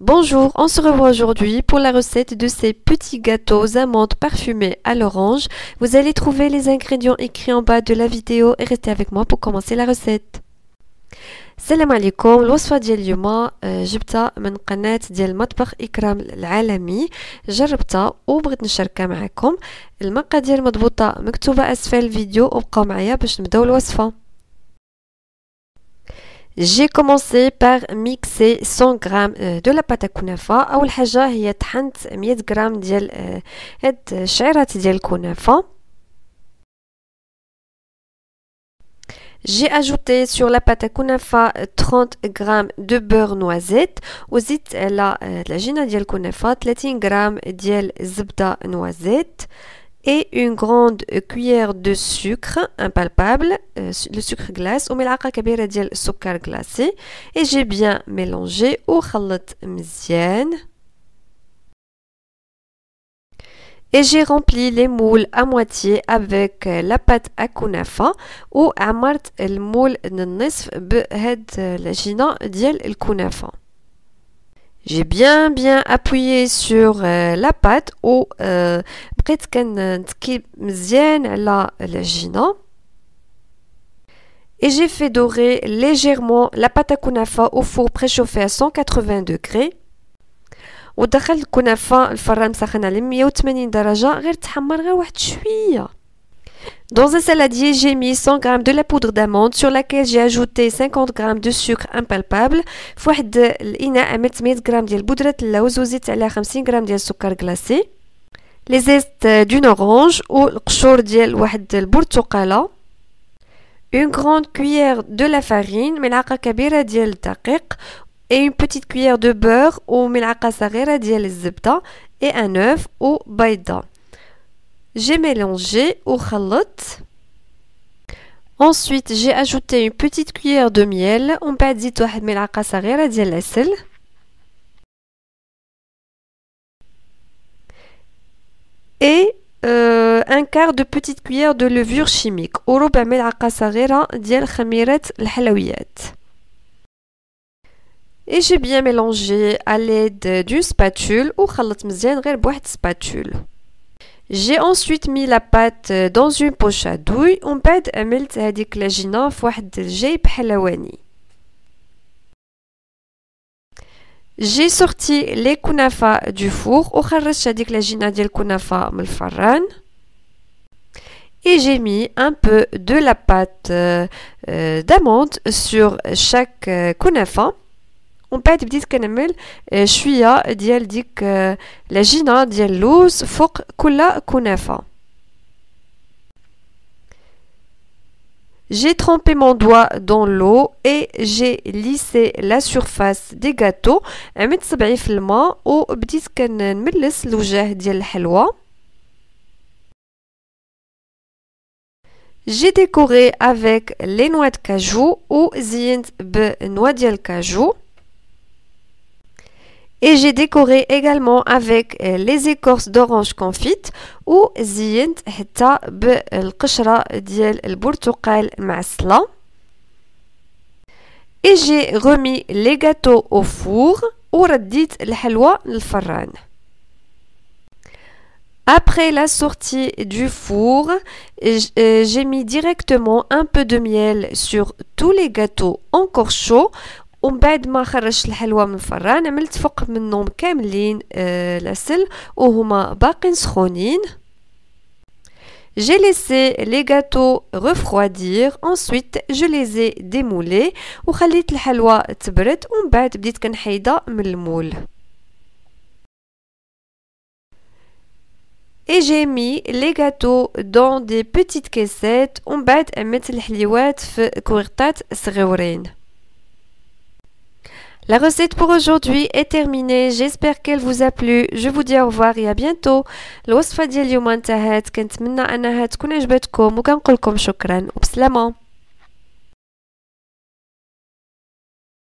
Bonjour, on se revoit aujourd'hui pour la recette de ces petits gâteaux aux amandes parfumées à l'orange. Vous allez trouver les ingrédients écrits en bas de la vidéo et restez avec moi pour commencer la recette. Salam alaikum, je l'ai yuma, jibta men chaîne du matbakh ikram l'alami, les ou brit n'sharka ma'akum, en bas mektouba la vidéo avec moi pour commencer la recette j'ai commencé par mixer 100 g euh, de la pâte à كنافه La حاجه هي طحنت 100 g de هاد الشعيرات ديال J'ai ajouté sur la pâte à kunafa 30 g de beurre noisette. وزدت على العجينه ديال الكنافه 30 g de الزبده noisette et une grande cuillère de sucre impalpable, euh, le sucre glace, ou ملعقة diel sucre glacé et j'ai bien mélangé au خلط Et j'ai rempli les moules à moitié avec euh, la pâte à kunafa ou à behed euh, la gina diel el kunafan. J'ai bien bien appuyé sur euh, la pâte ou بقيت كنتكي مزيان la et j'ai fait dorer légèrement la pâte à kunafa au four préchauffé à 180 degrés ودخلت الكنافه الفران مسخن على 180 درجه غير تحمر غير واحد شويه dans un saladier, j'ai mis 100 g de la poudre d'amande sur laquelle j'ai ajouté 50 g de sucre impalpable. de lina a عملت 100 g la la اللوز وزدت عليها 50 g glacé, les كلاصي. d'une orange ou le والقشور ديال واحد البرتقاله une grande cuillère de la farine ملعقه كبيره ديال الدقيق et une petite cuillère de beurre ou ملعقه صغيره ديال الزبده et un œuf ou baida j'ai mélangé au khalot. Ensuite, j'ai ajouté une petite cuillère de miel. On peut dire واحد ملعقة صغيرة ديال sel Et euh, un quart de petite cuillère de levure chimique. وربع diel Et j'ai bien mélangé à l'aide d'une spatule ou halot مزيان غير spatule. J'ai ensuite mis la pâte euh, dans une poche à douille. On peut être la العجينة dans واحد J'ai sorti les kunafa du four au هذيك la ديال kunafa Et j'ai mis un peu de la pâte euh, euh, d'amande sur chaque kunafa. On peut dire que je suis à que la gina de l'ouz fouk kula J'ai trempé mon doigt dans l'eau et j'ai lissé la surface des gâteaux. Je mets ça bien le main ou je dis que le mets le halwa. J'ai décoré avec les noix de cajou ou zient be noix de cajou. Et j'ai décoré également avec euh, les écorces d'orange confite ou زينت حتى diel el Et j'ai remis les gâteaux au four ou lhalwa le للفران. Après la sortie du four, euh, j'ai mis directement un peu de miel sur tous les gâteaux encore chauds ومن بعد ما خرجت الحلوى من الفران عملت فوق منهم كاملين آه العسل وهما باقين سخونين J'ai laissé les gâteaux refroidir, ensuite je les ai démoulés وخليت الحلوى تبرد ومن بعد بديت كنحيدها من المول. Et j'ai mis les gâteaux dans des petites caissettes ومن بعد عملت الحلوات في كورتات صغيورين. La recette pour aujourd'hui est terminée. J'espère qu'elle vous a plu. Je vous dis au revoir et à bientôt. L'osfa d'aujourd'hui est terminée. J'espère qu'elle vous a plu. Je vous dis merci et à bientôt.